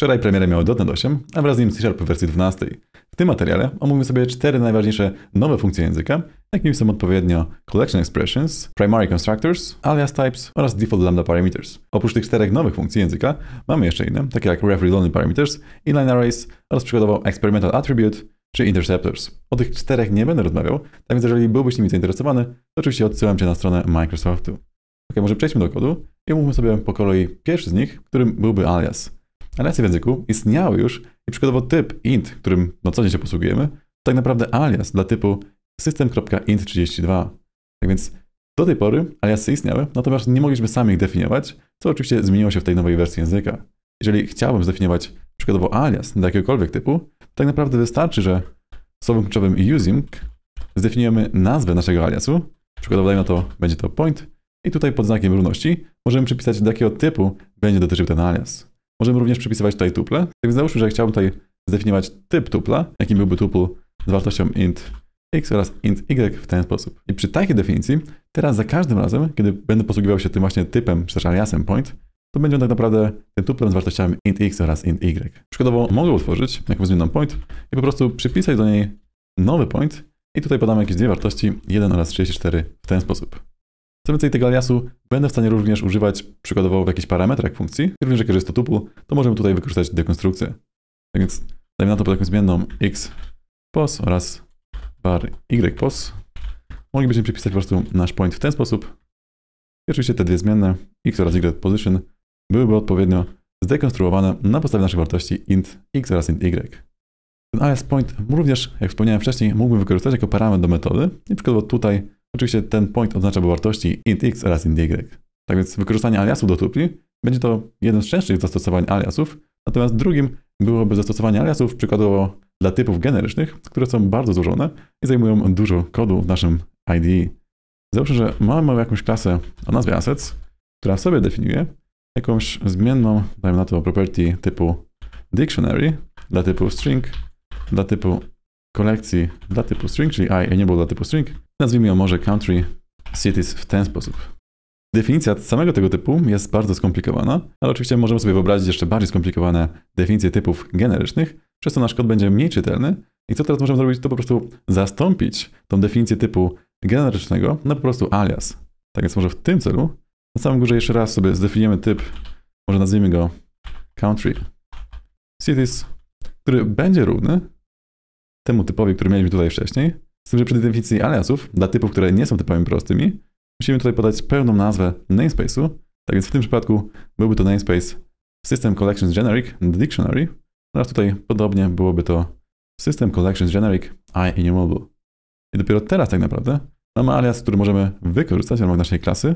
Wczoraj premierę miał .NET 8, a wraz z nim C Sharp w wersji 12. W tym materiale omówimy sobie cztery najważniejsze nowe funkcje języka, jakimi są odpowiednio Collection Expressions, Primary Constructors, Alias Types oraz Default Lambda Parameters. Oprócz tych czterech nowych funkcji języka mamy jeszcze inne, takie jak Referee Lonely Parameters, Inline Arrays oraz przykładowo Experimental Attribute czy Interceptors. O tych czterech nie będę rozmawiał, tak więc jeżeli byłbyś nimi zainteresowany, to oczywiście odsyłam Cię na stronę Microsoftu. Ok, może przejdźmy do kodu i omówmy sobie po kolei pierwszy z nich, którym byłby alias aliasy w języku istniały już i przykładowo typ int, którym na co dzień się posługujemy, to tak naprawdę alias dla typu system.int32. Tak więc do tej pory aliasy istniały, natomiast nie mogliśmy sami ich definiować, co oczywiście zmieniło się w tej nowej wersji języka. Jeżeli chciałbym zdefiniować przykładowo alias dla jakiegokolwiek typu, tak naprawdę wystarczy, że słowem kluczowym using zdefiniujemy nazwę naszego aliasu, przykładowo dajmy na to, będzie to point, i tutaj pod znakiem równości możemy przypisać, do jakiego typu będzie dotyczył ten alias. Możemy również przypisywać tutaj tuple. Tak więc załóżmy, że chciałbym tutaj zdefiniować typ tupla, jakim byłby tupl z wartością int x oraz int y w ten sposób. I przy takiej definicji, teraz za każdym razem, kiedy będę posługiwał się tym właśnie typem, czy też aliasem point, to będzie on tak naprawdę tym tuplem z wartościami int x oraz int y. Przykładowo mogę utworzyć jakąś zmienną point i po prostu przypisać do niej nowy point i tutaj podam jakieś dwie wartości, 1 oraz 34 w ten sposób więcej, tego aliasu będę w stanie również używać przykładowo w jakichś parametrach funkcji, również jak jest to tuple, to możemy tutaj wykorzystać dekonstrukcję. Tak więc dajmy na to pod taką zmienną x pos oraz bar y pos. Moglibyśmy przypisać po prostu nasz point w ten sposób. I oczywiście te dwie zmienne x oraz y position byłyby odpowiednio zdekonstruowane na podstawie naszych wartości int x oraz int y. Ten alias point również, jak wspomniałem wcześniej, mógłbym wykorzystać jako parametr do metody. I przykładowo tutaj Oczywiście ten point oznacza wartości int x oraz int y. Tak więc wykorzystanie aliasów do tupli będzie to jeden z częstszych zastosowań aliasów, natomiast drugim byłoby zastosowanie aliasów przykładowo dla typów generycznych, które są bardzo złożone i zajmują dużo kodu w naszym IDE. Załóżmy, że mamy jakąś klasę o nazwie assets, która sobie definiuje jakąś zmienną, dajmy na to property typu dictionary, dla typu string, dla typu kolekcji dla typu string, czyli I enable dla typu string, nazwijmy ją może country cities w ten sposób. Definicja samego tego typu jest bardzo skomplikowana, ale oczywiście możemy sobie wyobrazić jeszcze bardziej skomplikowane definicje typów generycznych, przez co nasz kod będzie mniej czytelny. I co teraz możemy zrobić, to po prostu zastąpić tą definicję typu generycznego na po prostu alias. Tak więc może w tym celu na samym górze jeszcze raz sobie zdefiniujemy typ, może nazwijmy go country cities, który będzie równy temu typowi, który mieliśmy tutaj wcześniej. Z tym, że przy identyfikacji aliasów dla typów, które nie są typami prostymi, musimy tutaj podać pełną nazwę namespace'u. Tak więc w tym przypadku byłby to namespace System Collections Generic Dictionary oraz tutaj podobnie byłoby to System Collections Generic IEnumerable. I dopiero teraz tak naprawdę mamy alias, który możemy wykorzystać w ramach naszej klasy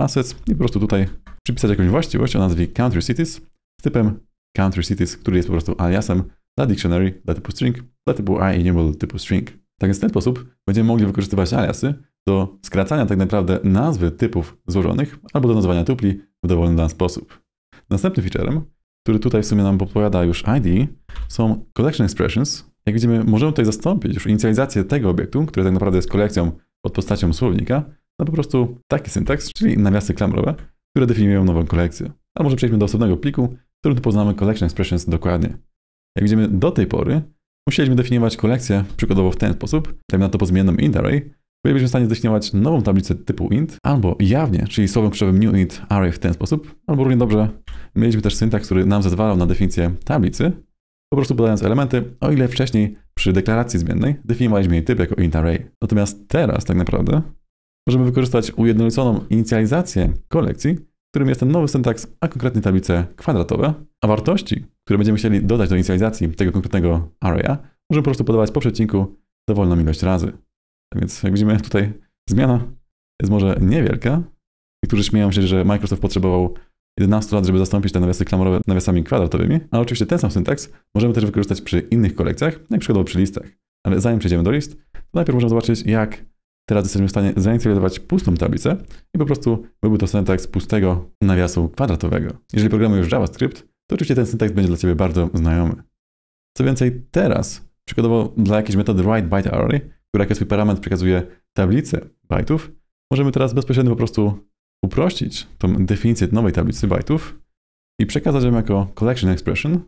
assets i po prostu tutaj przypisać jakąś właściwość o nazwie Country Cities z typem Country Cities, który jest po prostu aliasem dla dictionary, dla typu string, dla typu i nie typu string. Tak więc w ten sposób będziemy mogli wykorzystywać aliasy do skracania tak naprawdę nazwy typów złożonych albo do nazwania tupli w dowolny dla sposób. Następnym featurem, który tutaj w sumie nam podpowiada już ID, są collection expressions. Jak widzimy, możemy tutaj zastąpić już inicjalizację tego obiektu, który tak naprawdę jest kolekcją pod postacią słownika, na po prostu taki syntaks, czyli nawiasy klamrowe, które definiują nową kolekcję. A może przejdźmy do osobnego pliku, w którym tu poznamy collection expressions dokładnie. Jak widzimy, do tej pory musieliśmy definiować kolekcję przykładowo w ten sposób, dajmy na to po zmienną int array, bylibyśmy w stanie zdefiniować nową tablicę typu int, albo jawnie, czyli słowem kluczowym new int array w ten sposób, albo równie dobrze mieliśmy też syntax, który nam zezwalał na definicję tablicy, po prostu podając elementy, o ile wcześniej przy deklaracji zmiennej definiowaliśmy jej typ jako int array. Natomiast teraz tak naprawdę możemy wykorzystać ujednoliconą inicjalizację kolekcji którym jest ten nowy syntaks, a konkretnie tablice kwadratowe, a wartości, które będziemy chcieli dodać do inicjalizacji tego konkretnego arraya, możemy po prostu podawać po przecinku dowolną ilość razy. Tak więc jak widzimy tutaj zmiana jest może niewielka. Niektórzy śmieją się, że Microsoft potrzebował 11 lat, żeby zastąpić te nawiasy klamorowe nawiasami kwadratowymi, ale oczywiście ten sam syntaks możemy też wykorzystać przy innych kolekcjach, na przykład przy listach. Ale zanim przejdziemy do list, to najpierw możemy zobaczyć, jak Teraz jesteśmy w stanie zainicjalizować pustą tablicę i po prostu byłby to syntax pustego nawiasu kwadratowego. Jeżeli programujesz JavaScript, to oczywiście ten syntaks będzie dla Ciebie bardzo znajomy. Co więcej, teraz, przykładowo dla jakiejś metody WriteByteArray, która jako swój parametr przekazuje tablicę bajtów, możemy teraz bezpośrednio po prostu uprościć tą definicję nowej tablicy bajtów i przekazać ją jako collection expression.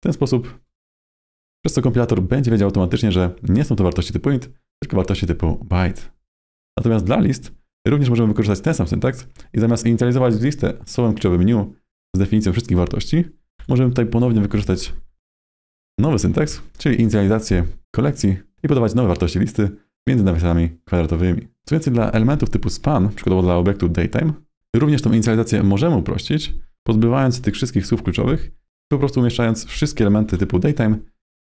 W ten sposób, przez co kompilator będzie wiedział automatycznie, że nie są to wartości typu int, wartości typu byte. Natomiast dla list również możemy wykorzystać ten sam syntaks i zamiast inicjalizować listę słowem kluczowym new z definicją wszystkich wartości, możemy tutaj ponownie wykorzystać nowy syntaks, czyli inicjalizację kolekcji i podawać nowe wartości listy między nawiasami kwadratowymi. Co więcej, dla elementów typu span, przykładowo dla obiektu datetime, również tą inicjalizację możemy uprościć, pozbywając się tych wszystkich słów kluczowych, po prostu umieszczając wszystkie elementy typu datetime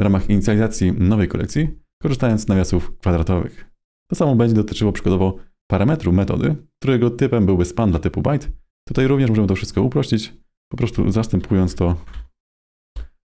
w ramach inicjalizacji nowej kolekcji korzystając z nawiasów kwadratowych. To samo będzie dotyczyło przykładowo parametru metody, którego typem byłby span dla typu byte. Tutaj również możemy to wszystko uprościć, po prostu zastępując to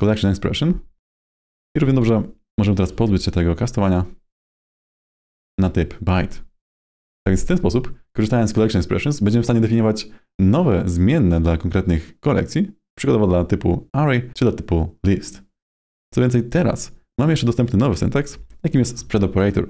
collection expression. I równie dobrze możemy teraz pozbyć się tego kastowania na typ byte. Tak więc w ten sposób, korzystając z collection expressions, będziemy w stanie definiować nowe zmienne dla konkretnych kolekcji, przykładowo dla typu array czy dla typu list. Co więcej, teraz mamy jeszcze dostępny nowy syntaks, jakim jest spread operator.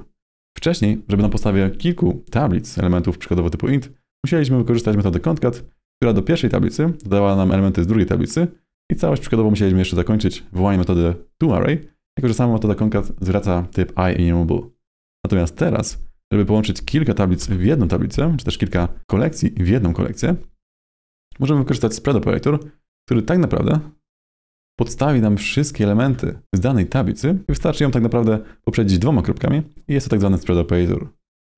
Wcześniej, żeby na podstawie kilku tablic elementów przykładowo typu int, musieliśmy wykorzystać metodę concat, która do pierwszej tablicy dodała nam elementy z drugiej tablicy i całość przykładowo musieliśmy jeszcze zakończyć wywołaniem metody toArray, jako że sama metoda concat zwraca typ iEnumable. Natomiast teraz, żeby połączyć kilka tablic w jedną tablicę, czy też kilka kolekcji w jedną kolekcję, możemy wykorzystać spread operator, który tak naprawdę podstawi nam wszystkie elementy z danej tablicy i wystarczy ją tak naprawdę poprzedzić dwoma kropkami i jest to tak zwany spread operator.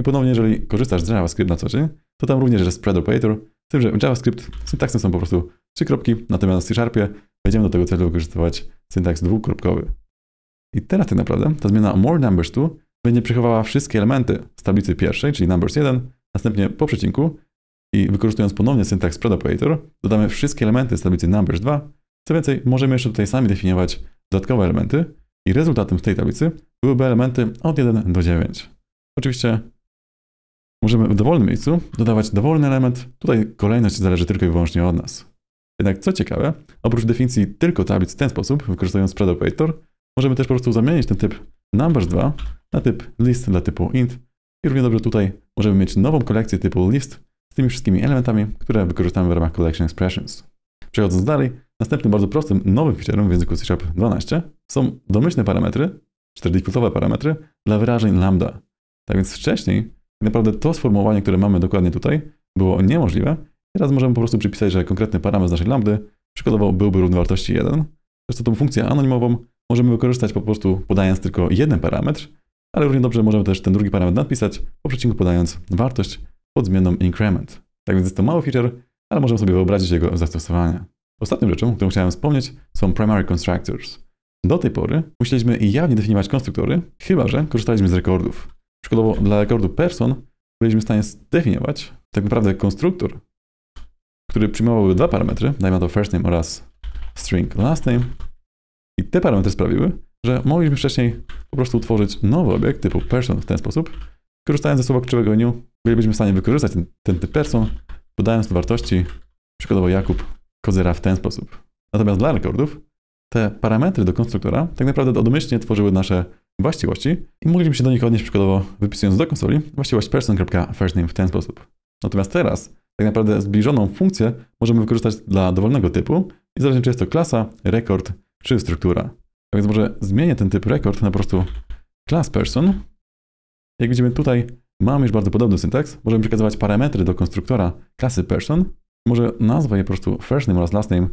I ponownie, jeżeli korzystasz z JavaScript na co dzień, to tam również jest spread operator, z tym, że JavaScript syntaksem są po prostu trzy kropki, natomiast w C Sharpie będziemy do tego celu wykorzystywać syntaks dwukropkowy. I teraz tak naprawdę ta zmiana more numbers tu będzie przechowała wszystkie elementy z tablicy pierwszej, czyli numbers 1, następnie po przecinku i wykorzystując ponownie syntaks spread operator, dodamy wszystkie elementy z tablicy numbers 2 co więcej, możemy jeszcze tutaj sami definiować dodatkowe elementy i rezultatem tej tablicy byłyby elementy od 1 do 9. Oczywiście możemy w dowolnym miejscu dodawać dowolny element. Tutaj kolejność zależy tylko i wyłącznie od nas. Jednak co ciekawe, oprócz definicji tylko tablic w ten sposób, wykorzystując spread operator, możemy też po prostu zamienić ten typ numbers2 na typ list dla typu int i równie dobrze tutaj możemy mieć nową kolekcję typu list z tymi wszystkimi elementami, które wykorzystamy w ramach collection expressions. Przechodząc dalej, Następnym bardzo prostym, nowym featurem w języku C Sharp 12 są domyślne parametry, 4 plusowe parametry dla wyrażeń lambda. Tak więc wcześniej tak naprawdę to sformułowanie, które mamy dokładnie tutaj, było niemożliwe. Teraz możemy po prostu przypisać, że konkretny parametr z naszej lambdy przykładowo byłby równy wartości 1. Zresztą tą funkcję anonimową możemy wykorzystać po prostu podając tylko jeden parametr, ale równie dobrze możemy też ten drugi parametr napisać po przecinku podając wartość pod zmianą increment. Tak więc jest to mały feature, ale możemy sobie wyobrazić jego zastosowanie. Ostatnią rzeczą, którą chciałem wspomnieć, są primary constructors. Do tej pory musieliśmy jawnie definiować konstruktory, chyba że korzystaliśmy z rekordów. Przykładowo dla rekordu person byliśmy w stanie zdefiniować tak naprawdę konstruktor, który przyjmowałby dwa parametry, dajmy to first name oraz string last name. I te parametry sprawiły, że mogliśmy wcześniej po prostu utworzyć nowy obiekt typu person w ten sposób. Korzystając ze słowa kluczowego new, bylibyśmy w stanie wykorzystać ten, ten typ person, dodając do wartości, przykładowo Jakub Kozera w ten sposób. Natomiast dla rekordów te parametry do konstruktora tak naprawdę domyślnie tworzyły nasze właściwości i mogliśmy się do nich odnieść przykładowo wypisując do konsoli właściwość person.firstname w ten sposób. Natomiast teraz tak naprawdę zbliżoną funkcję możemy wykorzystać dla dowolnego typu, niezależnie czy jest to klasa, rekord czy struktura. Tak więc może zmienię ten typ rekord na po prostu class person. Jak widzimy tutaj mamy już bardzo podobny syntaks. Możemy przekazywać parametry do konstruktora klasy person może nazwę je po prostu first name oraz last name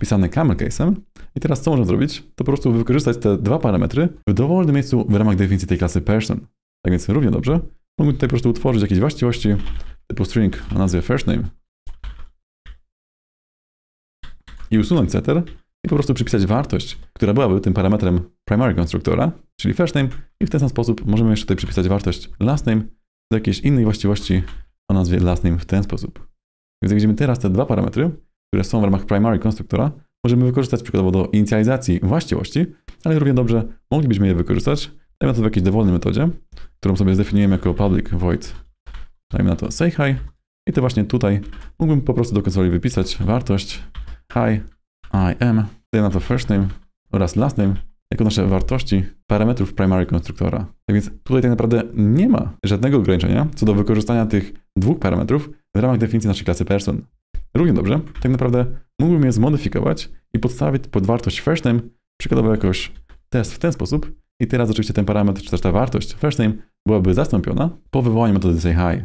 pisane camel case'em. I teraz co możemy zrobić? To po prostu wykorzystać te dwa parametry w dowolnym miejscu w ramach definicji tej klasy person. Tak więc równie dobrze mogę tutaj po prostu utworzyć jakieś właściwości typu string o nazwie first name i usunąć setter i po prostu przypisać wartość, która byłaby tym parametrem primary konstruktora, czyli first name i w ten sam sposób możemy jeszcze tutaj przypisać wartość last name do jakiejś innej właściwości o nazwie last name w ten sposób. Więc jak widzimy teraz te dwa parametry, które są w ramach primary konstruktora, możemy wykorzystać przykładowo do inicjalizacji właściwości, ale równie dobrze moglibyśmy je wykorzystać, dajmy to w jakiejś dowolnej metodzie, którą sobie zdefiniujemy jako public void, dajmy na to say hi i to właśnie tutaj mógłbym po prostu do konsoli wypisać wartość hi, I am, dajmy na to first name oraz last name, jako nasze wartości parametrów primary konstruktora. Tak więc tutaj tak naprawdę nie ma żadnego ograniczenia co do wykorzystania tych dwóch parametrów w ramach definicji naszej klasy person. Równie dobrze, tak naprawdę mógłbym je zmodyfikować i podstawić pod wartość first name, przykładowo jakoś test w ten sposób i teraz oczywiście ten parametr, czy też ta wartość first name byłaby zastąpiona po wywołaniu metody say hi.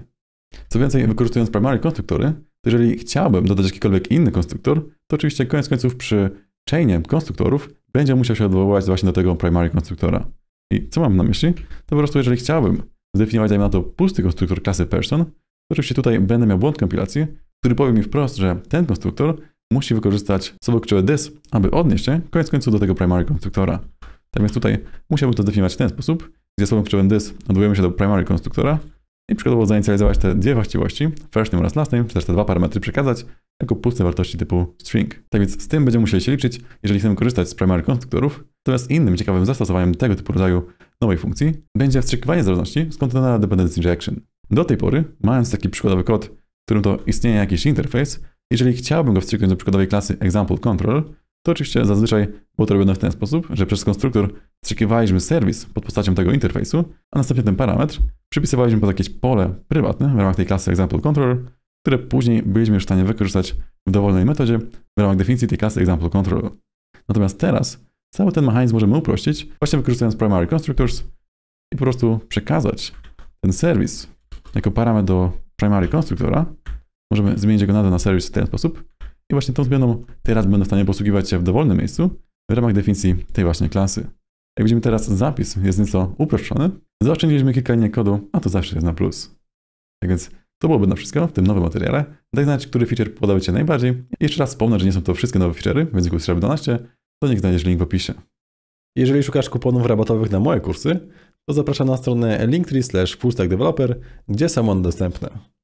Co więcej, wykorzystując primary konstruktory, jeżeli chciałbym dodać jakikolwiek inny konstruktor, to oczywiście koniec końców przy chainie konstruktorów będzie musiał się odwoływać właśnie do tego primary konstruktora. I co mam na myśli? To po prostu jeżeli chciałbym zdefiniować, dajmy na to, pusty konstruktor klasy person, Oczywiście tutaj będę miał błąd kompilacji, który powie mi wprost, że ten konstruktor musi wykorzystać słowo kluczowe this, aby odnieść się koniec końców do tego primary konstruktora. Tak więc tutaj musiałbym to zdefiniować w ten sposób, gdzie słowem kluczowym this odwołujemy się do primary konstruktora i przykładowo zainicjalizować te dwie właściwości, first name oraz last name, czy też te dwa parametry przekazać jako puste wartości typu string. Tak więc z tym będziemy musieli się liczyć, jeżeli chcemy korzystać z primary konstruktorów. Natomiast innym ciekawym zastosowaniem tego typu rodzaju nowej funkcji będzie wstrzykiwanie zależności z kontenera dependency injection. Do tej pory, mając taki przykładowy kod, w którym to istnieje jakiś interfejs, jeżeli chciałbym go wstrzyknąć do przykładowej klasy example control, to oczywiście zazwyczaj było to robione w ten sposób, że przez konstruktor wstrzykiwaliśmy serwis pod postacią tego interfejsu, a następnie ten parametr przypisywaliśmy pod jakieś pole prywatne w ramach tej klasy example control, które później byliśmy w stanie wykorzystać w dowolnej metodzie w ramach definicji tej klasy example control. Natomiast teraz cały ten mechanizm możemy uprościć, właśnie wykorzystując primary constructors i po prostu przekazać ten serwis jako parametr do primary konstruktora możemy zmienić jego nazwę na service w ten sposób i właśnie tą zmianą teraz będę w stanie posługiwać się w dowolnym miejscu w ramach definicji tej właśnie klasy. Jak widzimy teraz zapis jest nieco uproszczony, zaoszczędziliśmy kilka linii kodu, a to zawsze jest na plus. Tak więc to byłoby na wszystko w tym nowym materiale. Daj znać, który feature podoba Ci najbardziej. I jeszcze raz wspomnę, że nie są to wszystkie nowe feature'y w języku Stripe 12, to niech znajdziesz link w opisie. Jeżeli szukasz kuponów rabatowych na moje kursy, to zapraszam na stronę linktree slash fullstackdeveloper, gdzie są one dostępne.